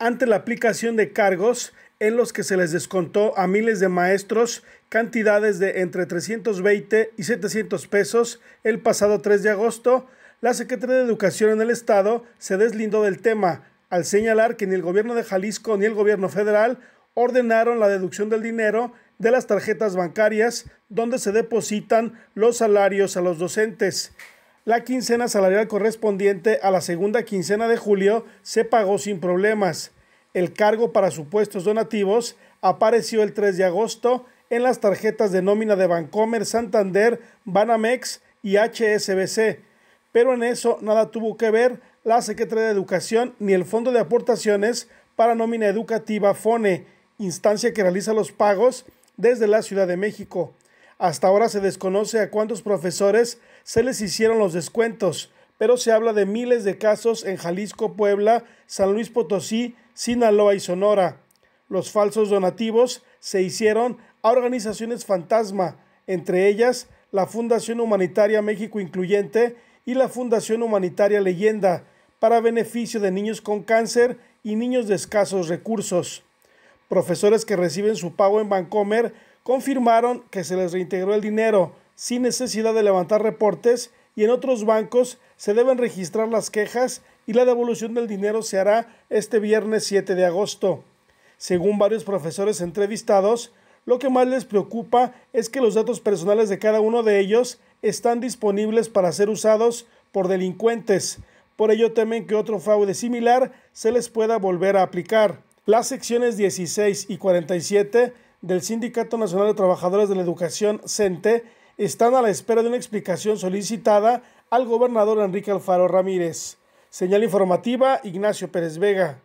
ante la aplicación de cargos en los que se les descontó a miles de maestros cantidades de entre 320 y 700 pesos el pasado 3 de agosto, la Secretaría de Educación en el Estado se deslindó del tema al señalar que ni el gobierno de Jalisco ni el gobierno federal ordenaron la deducción del dinero de las tarjetas bancarias donde se depositan los salarios a los docentes. La quincena salarial correspondiente a la segunda quincena de julio se pagó sin problemas. El cargo para supuestos donativos apareció el 3 de agosto en las tarjetas de nómina de Bancomer, Santander, Banamex y HSBC. Pero en eso nada tuvo que ver la Secretaría de Educación ni el Fondo de Aportaciones para Nómina Educativa FONE, instancia que realiza los pagos desde la Ciudad de México. Hasta ahora se desconoce a cuántos profesores se les hicieron los descuentos, pero se habla de miles de casos en Jalisco, Puebla, San Luis Potosí, Sinaloa y Sonora. Los falsos donativos se hicieron a organizaciones fantasma, entre ellas la Fundación Humanitaria México Incluyente y la Fundación Humanitaria Leyenda, para beneficio de niños con cáncer y niños de escasos recursos. Profesores que reciben su pago en Bancomer confirmaron que se les reintegró el dinero sin necesidad de levantar reportes y en otros bancos se deben registrar las quejas y la devolución del dinero se hará este viernes 7 de agosto. Según varios profesores entrevistados, lo que más les preocupa es que los datos personales de cada uno de ellos están disponibles para ser usados por delincuentes. Por ello temen que otro fraude similar se les pueda volver a aplicar. Las secciones 16 y 47 del Sindicato Nacional de Trabajadores de la Educación, CENTE, están a la espera de una explicación solicitada al gobernador Enrique Alfaro Ramírez. Señal informativa, Ignacio Pérez Vega.